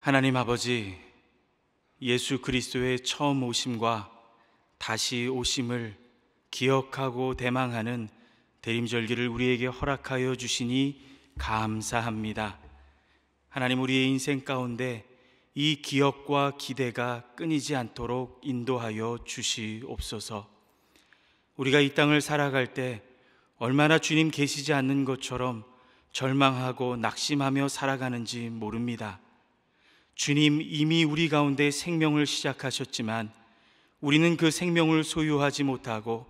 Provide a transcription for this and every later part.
하나님 아버지, 예수 그리스도의 처음 오심과 다시 오심을 기억하고 대망하는 대림절기를 우리에게 허락하여 주시니 감사합니다. 하나님 우리의 인생 가운데 이 기억과 기대가 끊이지 않도록 인도하여 주시옵소서. 우리가 이 땅을 살아갈 때 얼마나 주님 계시지 않는 것처럼 절망하고 낙심하며 살아가는지 모릅니다. 주님 이미 우리 가운데 생명을 시작하셨지만 우리는 그 생명을 소유하지 못하고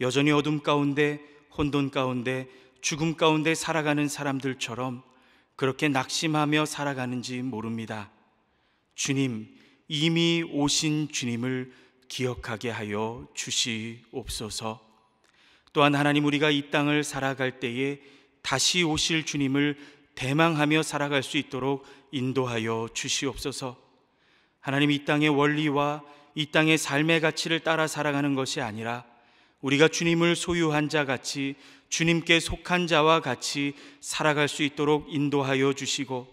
여전히 어둠 가운데 혼돈 가운데 죽음 가운데 살아가는 사람들처럼 그렇게 낙심하며 살아가는지 모릅니다. 주님, 이미 오신 주님을 기억하게 하여 주시옵소서. 또한 하나님 우리가 이 땅을 살아갈 때에 다시 오실 주님을 대망하며 살아갈 수 있도록 인도하여 주시옵소서. 하나님 이 땅의 원리와 이 땅의 삶의 가치를 따라 살아가는 것이 아니라 우리가 주님을 소유한 자 같이 주님께 속한 자와 같이 살아갈 수 있도록 인도하여 주시고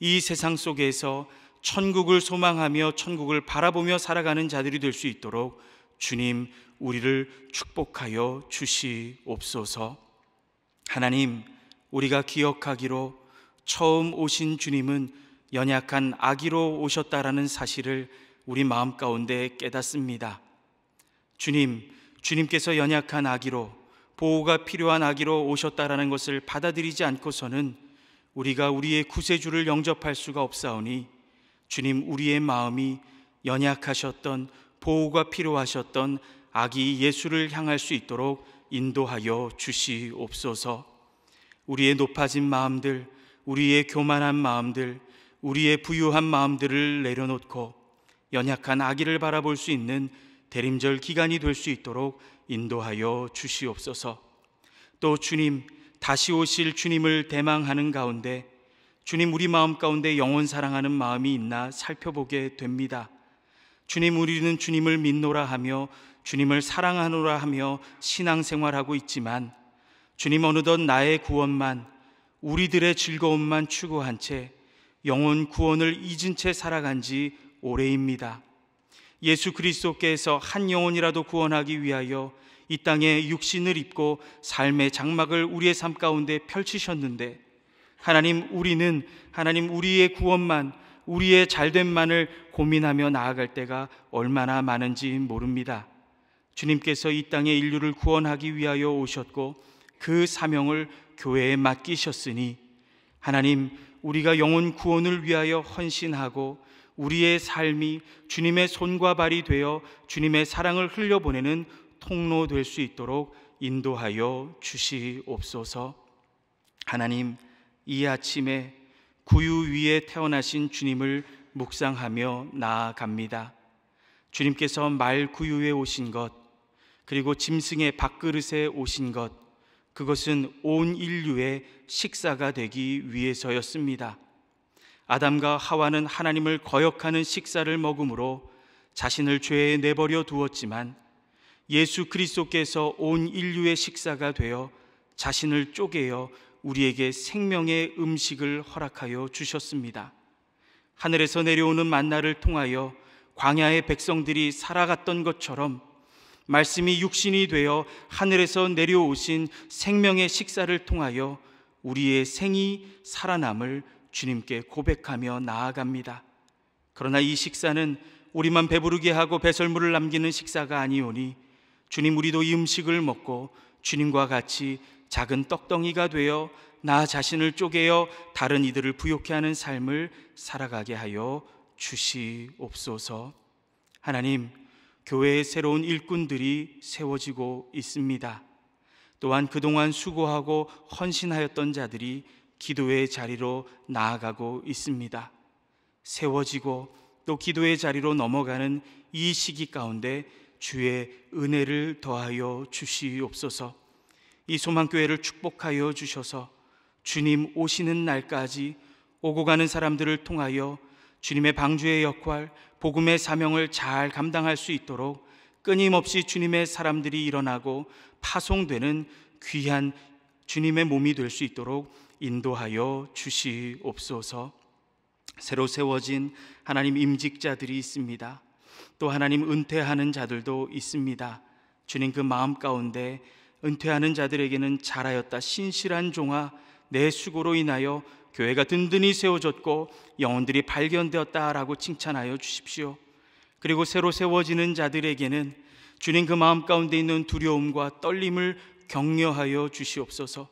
이 세상 속에서 천국을 소망하며 천국을 바라보며 살아가는 자들이 될 수 있도록 주님 우리를 축복하여 주시옵소서. 하나님, 우리가 기억하기로 처음 오신 주님은 연약한 아기로 오셨다라는 사실을 우리 마음 가운데 깨닫습니다. 주님, 주님께서 연약한 아기로 보호가 필요한 아기로 오셨다라는 것을 받아들이지 않고서는 우리가 우리의 구세주를 영접할 수가 없사오니 주님 우리의 마음이 연약하셨던 보호가 필요하셨던 아기 예수를 향할 수 있도록 인도하여 주시옵소서. 우리의 높아진 마음들 우리의 교만한 마음들, 우리의 부유한 마음들을 내려놓고 연약한 아기를 바라볼 수 있는 대림절 기간이 될 수 있도록 인도하여 주시옵소서. 또 주님, 다시 오실 주님을 대망하는 가운데 주님 우리 마음 가운데 영원 사랑하는 마음이 있나 살펴보게 됩니다. 주님 우리는 주님을 믿노라 하며 주님을 사랑하노라 하며 신앙생활하고 있지만 주님 어느덧 나의 구원만 우리들의 즐거움만 추구한 채 영혼 구원을 잊은 채 살아간 지 오래입니다. 예수 그리스도께서 한 영혼이라도 구원하기 위하여 이 땅에 육신을 입고 삶의 장막을 우리의 삶 가운데 펼치셨는데 하나님 우리는 하나님 우리의 구원만 우리의 잘됨만을 고민하며 나아갈 때가 얼마나 많은지 모릅니다. 주님께서 이 땅의 인류를 구원하기 위하여 오셨고 그 사명을 교회에 맡기셨으니 하나님 우리가 영혼 구원을 위하여 헌신하고 우리의 삶이 주님의 손과 발이 되어 주님의 사랑을 흘려보내는 통로 될 수 있도록 인도하여 주시옵소서. 하나님, 이 아침에 구유 위에 태어나신 주님을 묵상하며 나아갑니다. 주님께서 말 구유에 오신 것, 그리고 짐승의 밥그릇에 오신 것, 그것은 온 인류의 식사가 되기 위해서였습니다. 아담과 하와는 하나님을 거역하는 식사를 먹음으로 자신을 죄에 내버려 두었지만 예수 그리스도께서 온 인류의 식사가 되어 자신을 쪼개어 우리에게 생명의 음식을 허락하여 주셨습니다. 하늘에서 내려오는 만나를 통하여 광야의 백성들이 살아갔던 것처럼 말씀이 육신이 되어 하늘에서 내려오신 생명의 식사를 통하여 우리의 생이 살아남을 주님께 고백하며 나아갑니다. 그러나 이 식사는 우리만 배부르게 하고 배설물을 남기는 식사가 아니오니 주님 우리도 이 음식을 먹고 주님과 같이 작은 떡덩이가 되어 나 자신을 쪼개어 다른 이들을 부욕해 하는 삶을 살아가게 하여 주시옵소서. 하나님, 교회의 새로운 일꾼들이 세워지고 있습니다. 또한 그동안 수고하고 헌신하였던 자들이 기도의 자리로 나아가고 있습니다. 세워지고 또 기도의 자리로 넘어가는 이 시기 가운데 주의 은혜를 더하여 주시옵소서. 이 소망교회를 축복하여 주셔서 주님 오시는 날까지 오고 가는 사람들을 통하여 주님의 방주의 역할, 복음의 사명을 잘 감당할 수 있도록 끊임없이 주님의 사람들이 일어나고 파송되는 귀한 주님의 몸이 될 수 있도록 인도하여 주시옵소서. 새로 세워진 하나님 임직자들이 있습니다. 또 하나님 은퇴하는 자들도 있습니다. 주님 그 마음 가운데 은퇴하는 자들에게는 잘하였다 신실한 종아 내 수고로 인하여 교회가 든든히 세워졌고 영혼들이 발견되었다라고 칭찬하여 주십시오. 그리고 새로 세워지는 자들에게는 주님 그 마음 가운데 있는 두려움과 떨림을 격려하여 주시옵소서.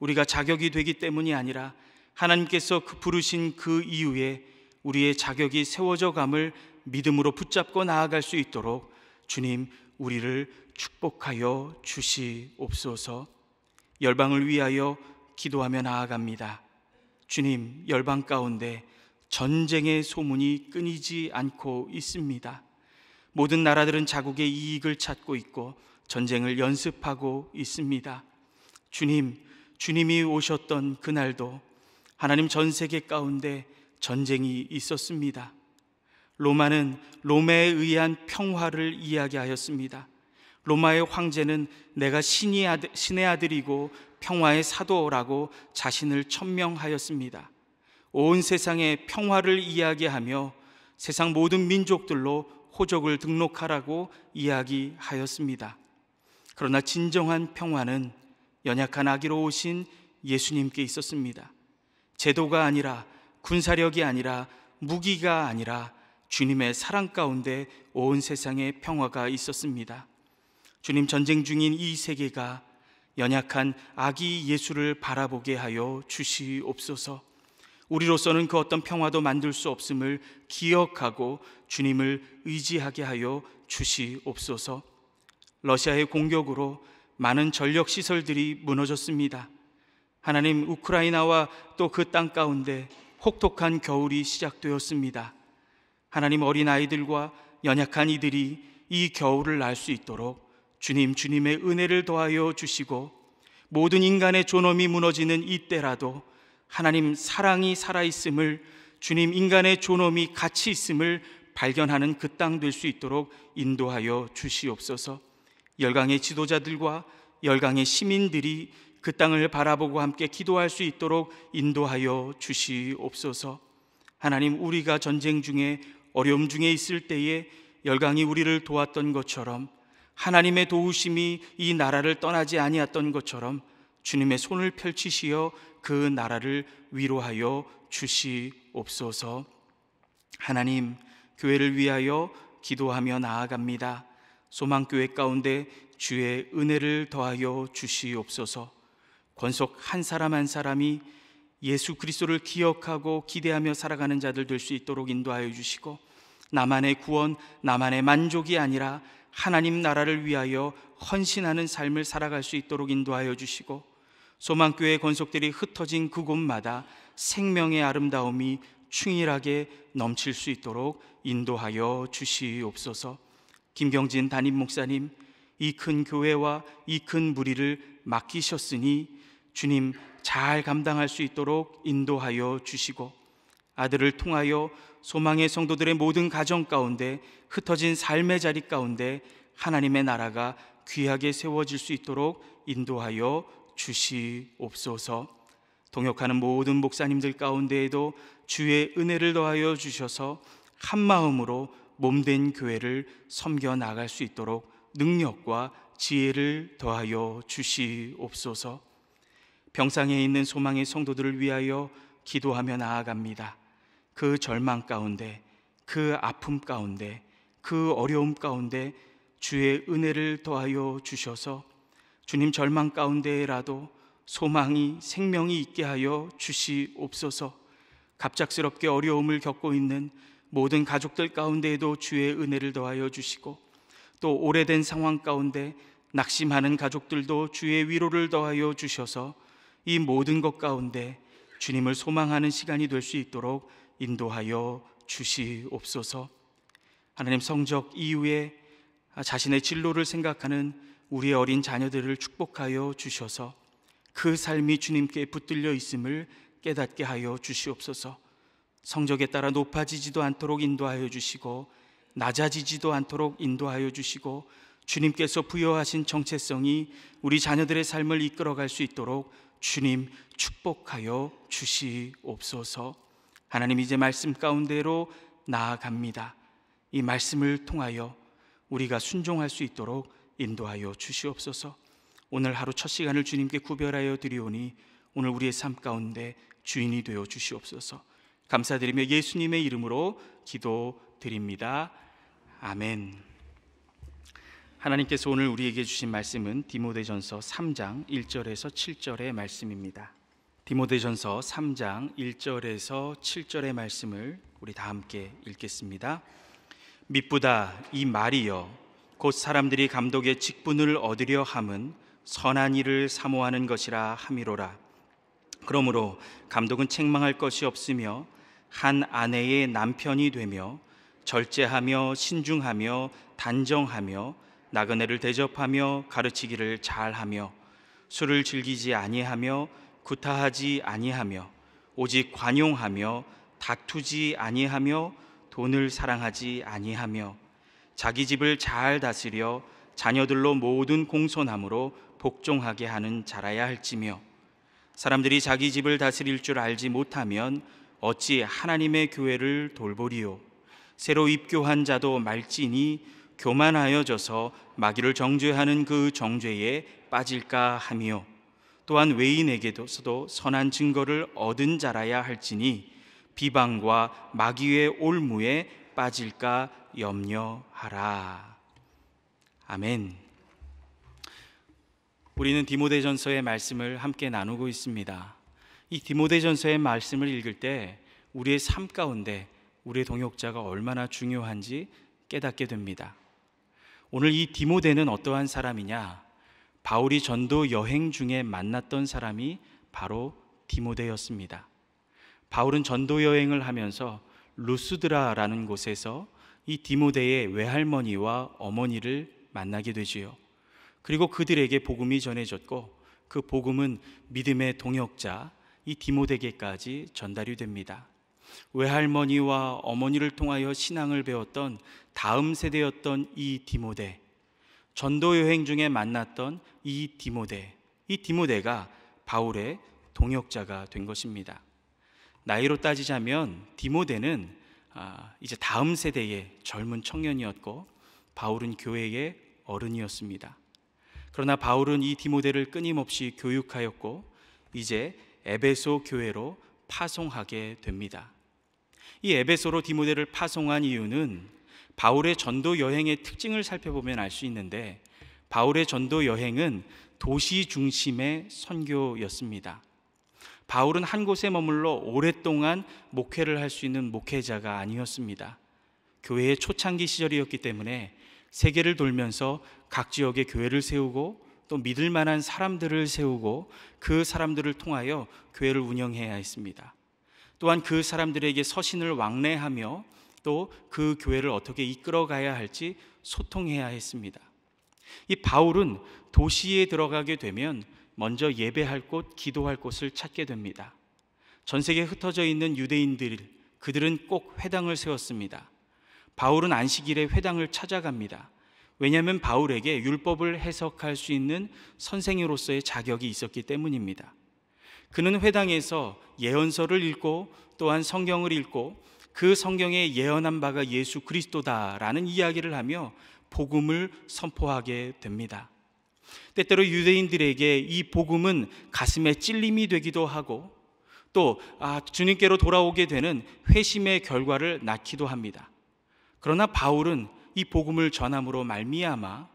우리가 자격이 되기 때문이 아니라 하나님께서 그 부르신 그 이후에 우리의 자격이 세워져 감을 믿음으로 붙잡고 나아갈 수 있도록 주님 우리를 축복하여 주시옵소서. 열방을 위하여 기도하며 나아갑니다. 주님, 열방 가운데 전쟁의 소문이 끊이지 않고 있습니다. 모든 나라들은 자국의 이익을 찾고 있고 전쟁을 연습하고 있습니다. 주님, 주님이 오셨던 그날도 하나님 전 세계 가운데 전쟁이 있었습니다. 로마는 로마에 의한 평화를 이야기하였습니다. 로마의 황제는 내가 신의, 아들, 이고 평화의 사도라고 자신을 천명하였습니다. 온 세상에 평화를 이야기하며 세상 모든 민족들로 호적을 등록하라고 이야기하였습니다. 그러나 진정한 평화는 연약한 아기로 오신 예수님께 있었습니다. 제도가 아니라 군사력이 아니라 무기가 아니라 주님의 사랑 가운데 온 세상에 평화가 있었습니다. 주님 전쟁 중인 이 세계가 연약한 아기 예수를 바라보게 하여 주시옵소서. 우리로서는 그 어떤 평화도 만들 수 없음을 기억하고 주님을 의지하게 하여 주시옵소서. 러시아의 공격으로 많은 전력 시설들이 무너졌습니다. 하나님 우크라이나와 또 그 땅 가운데 혹독한 겨울이 시작되었습니다. 하나님 어린 아이들과 연약한 이들이 이 겨울을 날 수 있도록 주님, 주님의 은혜를 더하여 주시고 모든 인간의 존엄이 무너지는 이때라도 하나님 사랑이 살아있음을 주님 인간의 존엄이 가치 있음을 발견하는 그 땅 될 수 있도록 인도하여 주시옵소서 열강의 지도자들과 열강의 시민들이 그 땅을 바라보고 함께 기도할 수 있도록 인도하여 주시옵소서 하나님 우리가 전쟁 중에 어려움 중에 있을 때에 열강이 우리를 도왔던 것처럼 하나님의 도우심이 이 나라를 떠나지 아니었던 것처럼 주님의 손을 펼치시어 그 나라를 위로하여 주시옵소서. 하나님, 교회를 위하여 기도하며 나아갑니다. 소망교회 가운데 주의 은혜를 더하여 주시옵소서. 권속 한 사람 한 사람이 예수 그리스도를 기억하고 기대하며 살아가는 자들 될 수 있도록 인도하여 주시고 나만의 구원, 나만의 만족이 아니라 하나님 나라를 위하여 헌신하는 삶을 살아갈 수 있도록 인도하여 주시고 소망교회 건속들이 흩어진 그곳마다 생명의 아름다움이 충일하게 넘칠 수 있도록 인도하여 주시옵소서. 김경진 담임 목사님, 이 큰 교회와 이 큰 무리를 맡기셨으니 주님 잘 감당할 수 있도록 인도하여 주시고 아들을 통하여 소망의 성도들의 모든 가정 가운데 흩어진 삶의 자리 가운데 하나님의 나라가 귀하게 세워질 수 있도록 인도하여 주시옵소서. 동역하는 모든 목사님들 가운데에도 주의 은혜를 더하여 주셔서 한 마음으로 몸된 교회를 섬겨 나갈 수 있도록 능력과 지혜를 더하여 주시옵소서. 병상에 있는 소망의 성도들을 위하여 기도하며 나아갑니다. 그 절망 가운데, 그 아픔 가운데, 그 어려움 가운데 주의 은혜를 더하여 주셔서 주님 절망 가운데라도 소망이 생명이 있게 하여 주시옵소서. 갑작스럽게 어려움을 겪고 있는 모든 가족들 가운데에도 주의 은혜를 더하여 주시고 또 오래된 상황 가운데 낙심하는 가족들도 주의 위로를 더하여 주셔서 이 모든 것 가운데 주님을 소망하는 시간이 될 수 있도록 인도하여 주시옵소서. 하나님 성적 이후에 자신의 진로를 생각하는 우리의 어린 자녀들을 축복하여 주셔서 그 삶이 주님께 붙들려 있음을 깨닫게 하여 주시옵소서. 성적에 따라 높아지지도 않도록 인도하여 주시고 낮아지지도 않도록 인도하여 주시고 주님께서 부여하신 정체성이 우리 자녀들의 삶을 이끌어갈 수 있도록 주님 축복하여 주시옵소서. 하나님 이제 말씀 가운데로 나아갑니다. 이 말씀을 통하여 우리가 순종할 수 있도록 인도하여 주시옵소서. 오늘 하루 첫 시간을 주님께 구별하여 드리오니 오늘 우리의 삶 가운데 주인이 되어 주시옵소서. 감사드리며 예수님의 이름으로 기도드립니다. 아멘. 하나님께서 오늘 우리에게 주신 말씀은 디모데전서 3장 1절에서 7절의 말씀입니다. 디모데전서 3장 1절에서 7절의 말씀을 우리 다 함께 읽겠습니다. 미쁘다 이 말이여 곧 사람들이 감독의 직분을 얻으려 함은 선한 일을 사모하는 것이라 함이로라. 그러므로 감독은 책망할 것이 없으며 한 아내의 남편이 되며 절제하며 신중하며 단정하며 나그네를 대접하며 가르치기를 잘하며 술을 즐기지 아니하며 구타하지 아니하며 오직 관용하며 다투지 아니하며 돈을 사랑하지 아니하며 자기 집을 잘 다스려 자녀들로 모든 공손함으로 복종하게 하는 자라야 할지며 사람들이 자기 집을 다스릴 줄 알지 못하면 어찌 하나님의 교회를 돌보리요 새로 입교한 자도 말지니 교만하여 져서 마귀를 정죄하는 그 정죄에 빠질까 하며 또한 외인에게도서도 선한 증거를 얻은 자라야 할지니 비방과 마귀의 올무에 빠질까 염려하라. 아멘. 우리는 디모데전서의 말씀을 함께 나누고 있습니다. 이 디모데전서의 말씀을 읽을 때 우리의 삶 가운데 우리의 동역자가 얼마나 중요한지 깨닫게 됩니다. 오늘 이 디모데는 어떠한 사람이냐? 바울이 전도 여행 중에 만났던 사람이 바로 디모데였습니다. 바울은 전도 여행을 하면서 루스드라라는 곳에서 이 디모데의 외할머니와 어머니를 만나게 되지요. 그리고 그들에게 복음이 전해졌고 그 복음은 믿음의 동역자 이 디모데에게까지 전달이 됩니다. 외할머니와 어머니를 통하여 신앙을 배웠던 다음 세대였던 이 디모데 전도 여행 중에 만났던 이 디모데, 이 디모데가 바울의 동역자가 된 것입니다. 나이로 따지자면 디모데는 아, 이제 다음 세대의 젊은 청년이었고 바울은 교회의 어른이었습니다. 그러나 바울은 이 디모데를 끊임없이 교육하였고 이제 에베소 교회로 파송하게 됩니다. 이 에베소로 디모데를 파송한 이유는 바울의 전도 여행의 특징을 살펴보면 알 수 있는데 바울의 전도 여행은 도시 중심의 선교였습니다. 바울은 한 곳에 머물러 오랫동안 목회를 할 수 있는 목회자가 아니었습니다. 교회의 초창기 시절이었기 때문에 세계를 돌면서 각 지역에 교회를 세우고 또 믿을 만한 사람들을 세우고 그 사람들을 통하여 교회를 운영해야 했습니다. 또한 그 사람들에게 서신을 왕래하며 또그 교회를 어떻게 이끌어가야 할지 소통해야 했습니다. 이 바울은 도시에 들어가게 되면 먼저 예배할 곳, 기도할 곳을 찾게 됩니다. 전 세계에 흩어져 있는 유대인들, 그들은 꼭 회당을 세웠습니다. 바울은 안식일에 회당을 찾아갑니다. 왜냐하면 바울에게 율법을 해석할 수 있는 선생으로서의 자격이 있었기 때문입니다. 그는 회당에서 예언서를 읽고 또한 성경을 읽고 그 성경에 예언한 바가 예수 그리스도다라는 이야기를 하며 복음을 선포하게 됩니다. 때때로 유대인들에게 이 복음은 가슴에 찔림이 되기도 하고 또 아, 주님께로 돌아오게 되는 회심의 결과를 낳기도 합니다. 그러나 바울은 이 복음을 전함으로 말미암아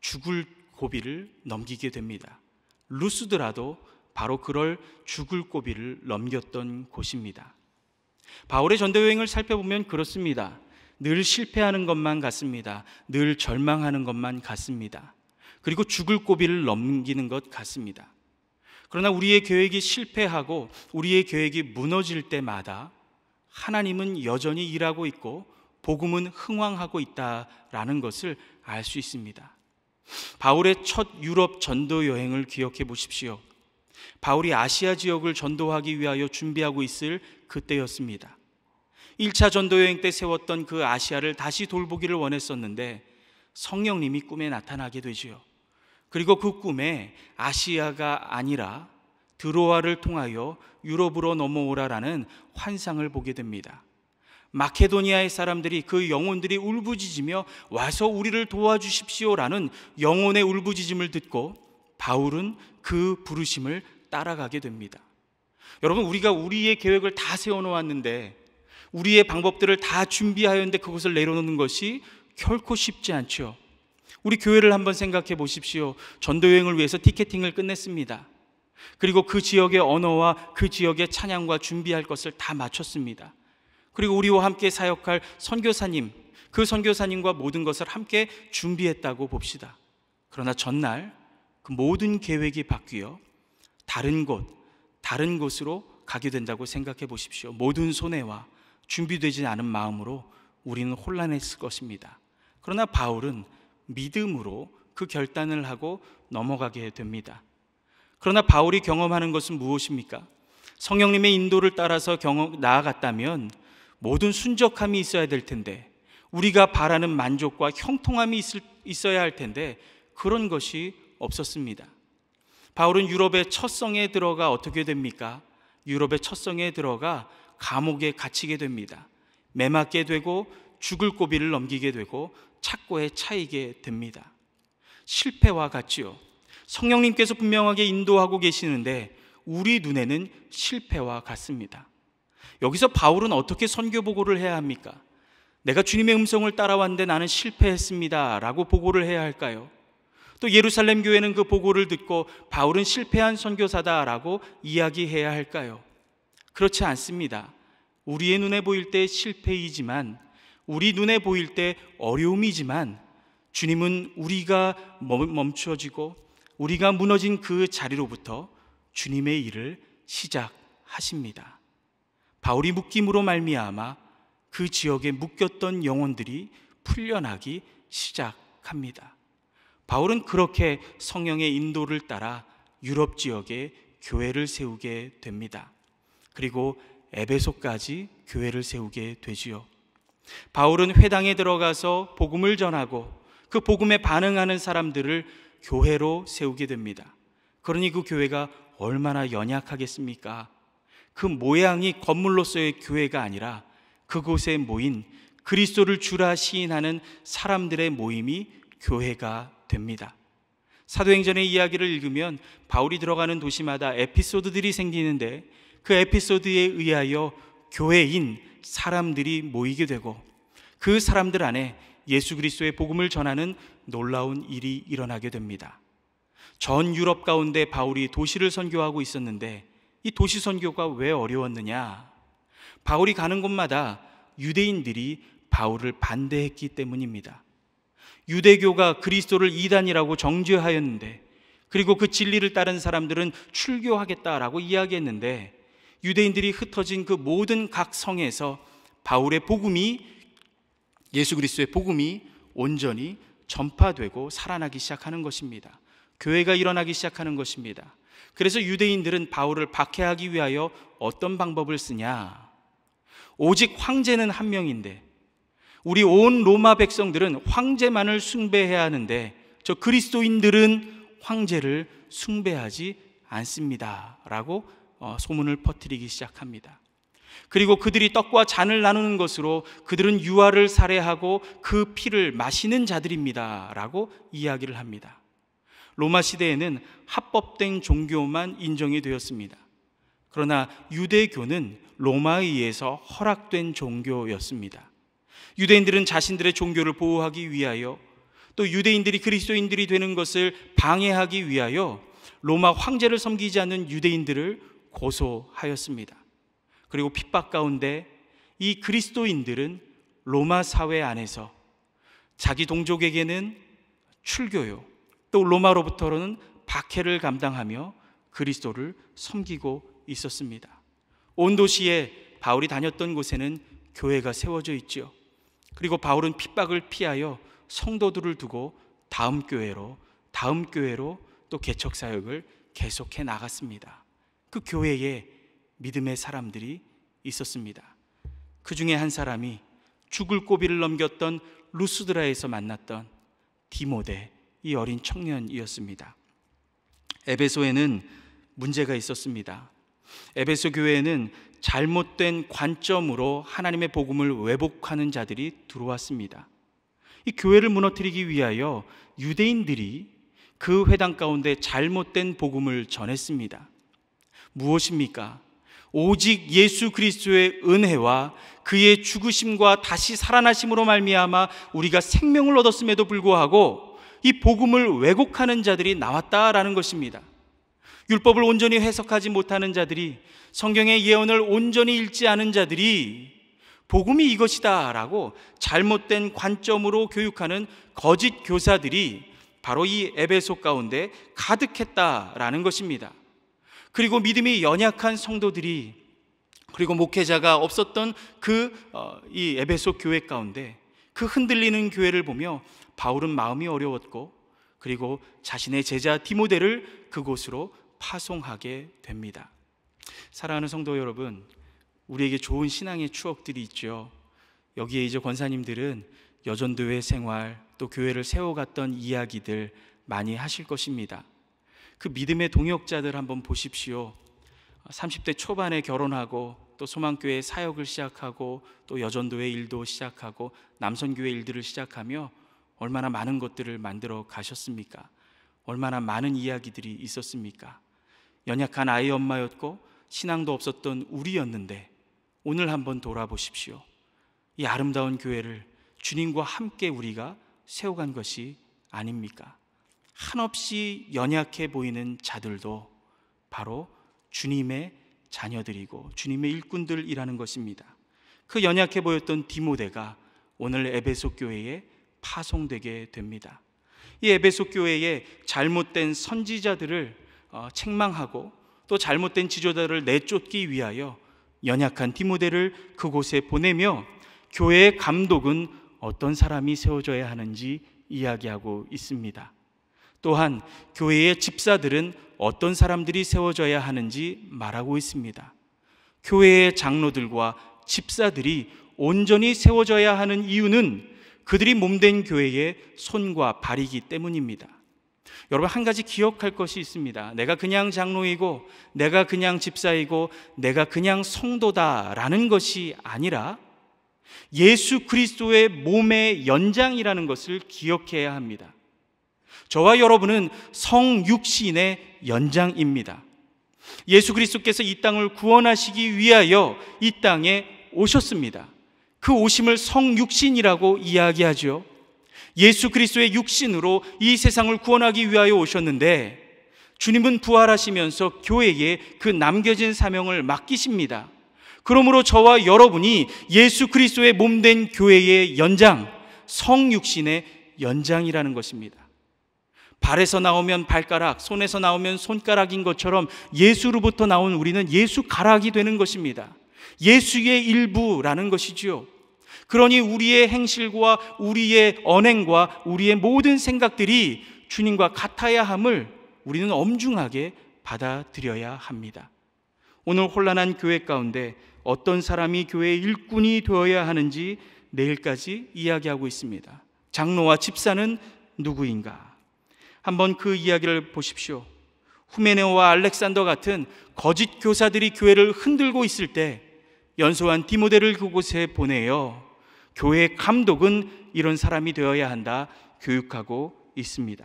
죽을 고비를 넘기게 됩니다. 루스드라도 바로 그럴 죽을 고비를 넘겼던 곳입니다. 바울의 전도 여행을 살펴보면 그렇습니다. 늘 실패하는 것만 같습니다. 늘 절망하는 것만 같습니다. 그리고 죽을 고비를 넘기는 것 같습니다. 그러나 우리의 계획이 실패하고 우리의 계획이 무너질 때마다 하나님은 여전히 일하고 있고 복음은 흥왕하고 있다라는 것을 알 수 있습니다. 바울의 첫 유럽 전도 여행을 기억해 보십시오. 바울이 아시아 지역을 전도하기 위하여 준비하고 있을 그때였습니다. 1차 전도여행 때 세웠던 그 아시아를 다시 돌보기를 원했었는데 성령님이 꿈에 나타나게 되지요. 그리고 그 꿈에 아시아가 아니라 드로아를 통하여 유럽으로 넘어오라라는 환상을 보게 됩니다. 마케도니아의 사람들이 그 영혼들이 울부짖으며 와서 우리를 도와주십시오라는 영혼의 울부짖음을 듣고 바울은 그 부르심을 따라가게 됩니다. 여러분, 우리가 우리의 계획을 다 세워놓았는데, 우리의 방법들을 다 준비하였는데 그것을 내려놓는 것이 결코 쉽지 않죠. 우리 교회를 한번 생각해 보십시오. 전도여행을 위해서 티켓팅을 끝냈습니다. 그리고 그 지역의 언어와 그 지역의 찬양과 준비할 것을 다 마쳤습니다. 그리고 우리와 함께 사역할 선교사님, 그 선교사님과 모든 것을 함께 준비했다고 봅시다. 그러나 전날 그 모든 계획이 바뀌어 다른 곳, 다른 곳으로 가게 된다고 생각해 보십시오. 모든 손해와 준비되지 않은 마음으로 우리는 혼란했을 것입니다. 그러나 바울은 믿음으로 그 결단을 하고 넘어가게 됩니다. 그러나 바울이 경험하는 것은 무엇입니까? 성령님의 인도를 따라서 경험, 나아갔다면 모든 순적함이 있어야 될 텐데 우리가 바라는 만족과 형통함이 있을, 있어야 할 텐데 그런 것이 없었습니다. 바울은 유럽의 첫 성에 들어가 어떻게 됩니까? 유럽의 첫 성에 들어가 감옥에 갇히게 됩니다. 매맞게 되고 죽을 고비를 넘기게 되고 착고에 차이게 됩니다. 실패와 같지요. 성령님께서 분명하게 인도하고 계시는데 우리 눈에는 실패와 같습니다. 여기서 바울은 어떻게 선교 보고를 해야 합니까? 내가 주님의 음성을 따라왔는데 나는 실패했습니다. 라고 보고를 해야 할까요? 또 예루살렘 교회는 그 보고를 듣고 바울은 실패한 선교사다라고 이야기해야 할까요? 그렇지 않습니다. 우리의 눈에 보일 때 실패이지만 우리 눈에 보일 때 어려움이지만 주님은 우리가 멈춰지고 우리가 무너진 그 자리로부터 주님의 일을 시작하십니다. 바울이 묶임으로 말미암아 그 지역에 묶였던 영혼들이 풀려나기 시작합니다. 바울은 그렇게 성령의 인도를 따라 유럽 지역에 교회를 세우게 됩니다. 그리고 에베소까지 교회를 세우게 되지요. 바울은 회당에 들어가서 복음을 전하고 그 복음에 반응하는 사람들을 교회로 세우게 됩니다. 그러니 그 교회가 얼마나 연약하겠습니까? 그 모양이 건물로서의 교회가 아니라 그곳에 모인 그리스도를 주라 시인하는 사람들의 모임이 교회가 됩니다. 사도행전의 이야기를 읽으면 바울이 들어가는 도시마다 에피소드들이 생기는데 그 에피소드에 의하여 교회인 사람들이 모이게 되고 그 사람들 안에 예수 그리스도의 복음을 전하는 놀라운 일이 일어나게 됩니다. 전 유럽 가운데 바울이 도시를 선교하고 있었는데 이 도시 선교가 왜 어려웠느냐? 바울이 가는 곳마다 유대인들이 바울을 반대했기 때문입니다. 유대교가 그리스도를 이단이라고 정죄하였는데 그리고 그 진리를 따른 사람들은 출교하겠다라고 이야기했는데 유대인들이 흩어진 그 모든 각 성에서 바울의 복음이 예수 그리스도의 복음이 온전히 전파되고 살아나기 시작하는 것입니다. 교회가 일어나기 시작하는 것입니다. 그래서 유대인들은 바울을 박해하기 위하여 어떤 방법을 쓰냐? 오직 황제는 한 명인데 우리 온 로마 백성들은 황제만을 숭배해야 하는데 저 그리스도인들은 황제를 숭배하지 않습니다. 라고 어, 소문을 퍼뜨리기 시작합니다. 그리고 그들이 떡과 잔을 나누는 것으로 그들은 유아를 살해하고 그 피를 마시는 자들입니다. 라고 이야기를 합니다. 로마 시대에는 합법된 종교만 인정이 되었습니다. 그러나 유대교는 로마에 의해서 허락된 종교였습니다. 유대인들은 자신들의 종교를 보호하기 위하여 또 유대인들이 그리스도인들이 되는 것을 방해하기 위하여 로마 황제를 섬기지 않는 유대인들을 고소하였습니다. 그리고 핍박 가운데 이 그리스도인들은 로마 사회 안에서 자기 동족에게는 출교요, 또 로마로부터는 박해를 감당하며 그리스도를 섬기고 있었습니다. 온 도시에 바울이 다녔던 곳에는 교회가 세워져 있지요. 그리고 바울은 핍박을 피하여 성도들을 두고 다음 교회로 다음 교회로 또 개척 사역을 계속해 나갔습니다. 그 교회에 믿음의 사람들이 있었습니다. 그 중에 한 사람이 죽을 고비를 넘겼던 루스드라에서 만났던 디모데 이 어린 청년이었습니다. 에베소에는 문제가 있었습니다. 에베소 교회에는 잘못된 관점으로 하나님의 복음을 왜곡하는 자들이 들어왔습니다. 이 교회를 무너뜨리기 위하여 유대인들이 그 회당 가운데 잘못된 복음을 전했습니다. 무엇입니까? 오직 예수 그리스도의 은혜와 그의 죽으심과 다시 살아나심으로 말미암아 우리가 생명을 얻었음에도 불구하고 이 복음을 왜곡하는 자들이 나왔다라는 것입니다. 율법을 온전히 해석하지 못하는 자들이 성경의 예언을 온전히 읽지 않은 자들이 복음이 이것이다라고 잘못된 관점으로 교육하는 거짓 교사들이 바로 이 에베소 가운데 가득했다라는 것입니다. 그리고 믿음이 연약한 성도들이 그리고 목회자가 없었던 그이 어, 에베소 교회 가운데 그 흔들리는 교회를 보며 바울은 마음이 어려웠고 그리고 자신의 제자 디모데를 그곳으로 파송하게 됩니다. 사랑하는 성도 여러분, 우리에게 좋은 신앙의 추억들이 있죠. 여기에 이제 권사님들은 여전도회 생활, 또 교회를 세워갔던 이야기들 많이 하실 것입니다. 그 믿음의 동역자들 한번 보십시오. 30대 초반에 결혼하고 또 소망교회 사역을 시작하고 또 여전도회 일도 시작하고 남선교회 일들을 시작하며 얼마나 많은 것들을 만들어 가셨습니까? 얼마나 많은 이야기들이 있었습니까? 연약한 아이 엄마였고 신앙도 없었던 우리였는데 오늘 한번 돌아보십시오. 이 아름다운 교회를 주님과 함께 우리가 세워간 것이 아닙니까? 한없이 연약해 보이는 자들도 바로 주님의 자녀들이고 주님의 일꾼들이라는 것입니다. 그 연약해 보였던 디모데가 오늘 에베소 교회에 파송되게 됩니다. 이 에베소 교회에 잘못된 선지자들을 어, 책망하고 또 잘못된 지조자를 내쫓기 위하여 연약한 디모데를 그곳에 보내며 교회의 감독은 어떤 사람이 세워져야 하는지 이야기하고 있습니다. 또한 교회의 집사들은 어떤 사람들이 세워져야 하는지 말하고 있습니다. 교회의 장로들과 집사들이 온전히 세워져야 하는 이유는 그들이 몸된 교회의 손과 발이기 때문입니다. 여러분 한 가지 기억할 것이 있습니다. 내가 그냥 장로이고 내가 그냥 집사이고 내가 그냥 성도다라는 것이 아니라 예수 그리스도의 몸의 연장이라는 것을 기억해야 합니다. 저와 여러분은 성육신의 연장입니다. 예수 그리스도께서 이 땅을 구원하시기 위하여 이 땅에 오셨습니다. 그 오심을 성육신이라고 이야기하죠. 예수 그리스도의 육신으로 이 세상을 구원하기 위하여 오셨는데 주님은 부활하시면서 교회에 그 남겨진 사명을 맡기십니다. 그러므로 저와 여러분이 예수 그리스도의 몸된 교회의 연장, 성육신의 연장이라는 것입니다. 발에서 나오면 발가락, 손에서 나오면 손가락인 것처럼 예수로부터 나온 우리는 예수 가락이 되는 것입니다. 예수의 일부라는 것이지요. 그러니 우리의 행실과 우리의 언행과 우리의 모든 생각들이 주님과 같아야 함을 우리는 엄중하게 받아들여야 합니다. 오늘 혼란한 교회 가운데 어떤 사람이 교회의 일꾼이 되어야 하는지 내일까지 이야기하고 있습니다. 장로와 집사는 누구인가? 한번 그 이야기를 보십시오. 후메네오와 알렉산더 같은 거짓 교사들이 교회를 흔들고 있을 때 연소한 디모델을 그곳에 보내어 교회 감독은 이런 사람이 되어야 한다 교육하고 있습니다.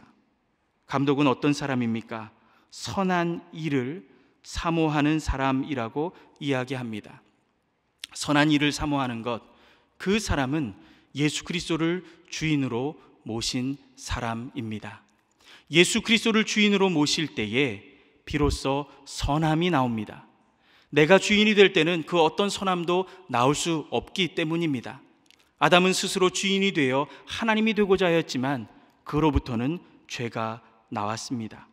감독은 어떤 사람입니까? 선한 일을 사모하는 사람이라고 이야기합니다. 선한 일을 사모하는 것, 그 사람은 예수 그리스도를 주인으로 모신 사람입니다. 예수 그리스도를 주인으로 모실 때에 비로소 선함이 나옵니다. 내가 주인이 될 때는 그 어떤 선함도 나올 수 없기 때문입니다. 아담은 스스로 주인이 되어 하나님이 되고자 하였지만 그로부터는 죄가 나왔습니다.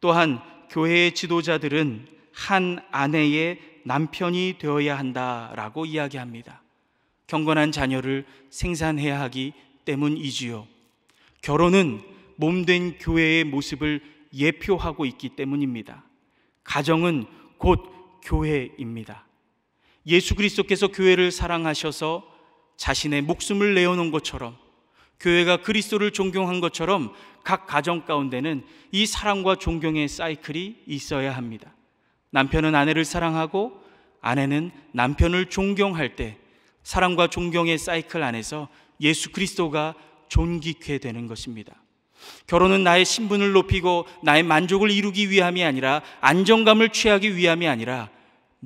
또한 교회의 지도자들은 한 아내의 남편이 되어야 한다라고 이야기합니다. 경건한 자녀를 생산해야 하기 때문이지요. 결혼은 몸된 교회의 모습을 예표하고 있기 때문입니다. 가정은 곧 교회입니다. 예수 그리스도께서 교회를 사랑하셔서 자신의 목숨을 내어놓은 것처럼 교회가 그리스도를 존경한 것처럼 각 가정 가운데는 이 사랑과 존경의 사이클이 있어야 합니다. 남편은 아내를 사랑하고 아내는 남편을 존경할 때 사랑과 존경의 사이클 안에서 예수 그리스도가 존귀케 되는 것입니다. 결혼은 나의 신분을 높이고 나의 만족을 이루기 위함이 아니라 안정감을 취하기 위함이 아니라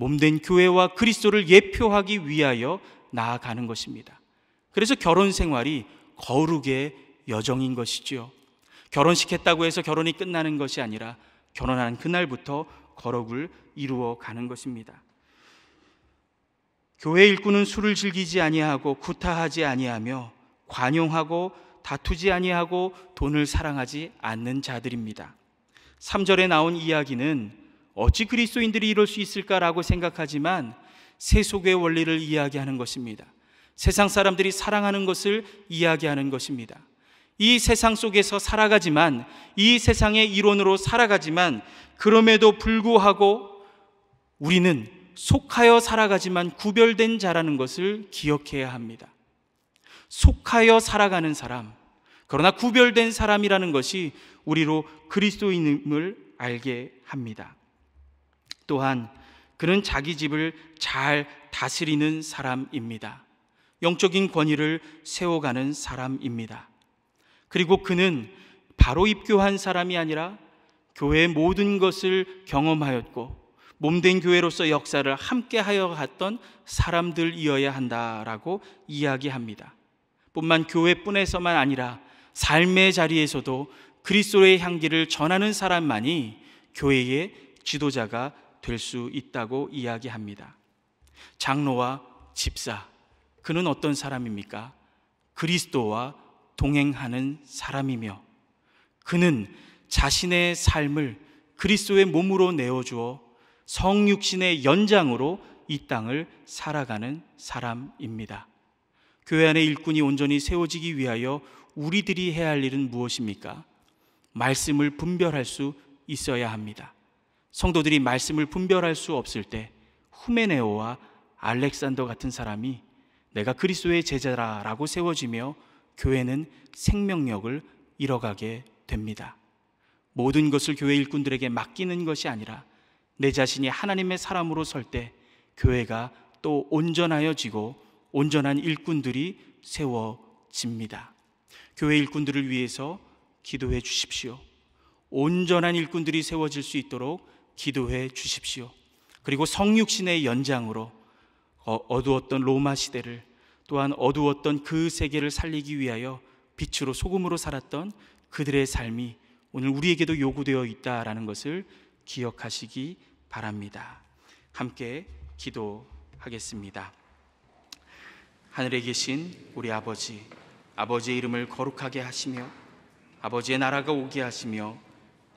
몸된 교회와 그리스도를 예표하기 위하여 나아가는 것입니다. 그래서 결혼 생활이 거룩의 여정인 것이지요. 결혼식 했다고 해서 결혼이 끝나는 것이 아니라 결혼한 그날부터 거룩을 이루어 가는 것입니다. 교회 일꾼은 술을 즐기지 아니하고 구타하지 아니하며 관용하고 다투지 아니하고 돈을 사랑하지 않는 자들입니다. 3절에 나온 이야기는 어찌 그리스도인들이 이럴 수 있을까라고 생각하지만 세속의 원리를 이야기하는 것입니다. 세상 사람들이 사랑하는 것을 이야기하는 것입니다. 이 세상 속에서 살아가지만 이 세상의 이론으로 살아가지만 그럼에도 불구하고 우리는 속하여 살아가지만 구별된 자라는 것을 기억해야 합니다. 속하여 살아가는 사람, 그러나 구별된 사람이라는 것이 우리로 그리스도인임을 알게 합니다. 또한 그는 자기 집을 잘 다스리는 사람입니다. 영적인 권위를 세워가는 사람입니다. 그리고 그는 바로 입교한 사람이 아니라 교회의 모든 것을 경험하였고 몸된 교회로서 역사를 함께하여 갔던 사람들이어야 한다라고 이야기합니다. 뿐만 교회뿐에서만 아니라 삶의 자리에서도 그리스도의 향기를 전하는 사람만이 교회의 지도자가 될수 있다고 이야기합니다. 장로와 집사, 그는 어떤 사람입니까? 그리스도와 동행하는 사람이며 그는 자신의 삶을 그리스도의 몸으로 내어주어 성육신의 연장으로 이 땅을 살아가는 사람입니다. 교회 안의 일꾼이 온전히 세워지기 위하여 우리들이 해야 할 일은 무엇입니까? 말씀을 분별할 수 있어야 합니다. 성도들이 말씀을 분별할 수 없을 때 후메네오와 알렉산더 같은 사람이 내가 그리스도의 제자라라고 세워지며 교회는 생명력을 잃어가게 됩니다. 모든 것을 교회 일꾼들에게 맡기는 것이 아니라 내 자신이 하나님의 사람으로 설 때 교회가 또 온전하여지고 온전한 일꾼들이 세워집니다. 교회 일꾼들을 위해서 기도해 주십시오. 온전한 일꾼들이 세워질 수 있도록 기도해 주십시오. 그리고 성육신의 연장으로 어, 어두웠던 로마 시대를 또한 어두웠던 그 세계를 살리기 위하여 빛으로 소금으로 살았던 그들의 삶이 오늘 우리에게도 요구되어 있다라는 것을 기억하시기 바랍니다. 함께 기도하겠습니다. 하늘에 계신 우리 아버지, 아버지의 이름을 거룩하게 하시며 아버지의 나라가 오게 하시며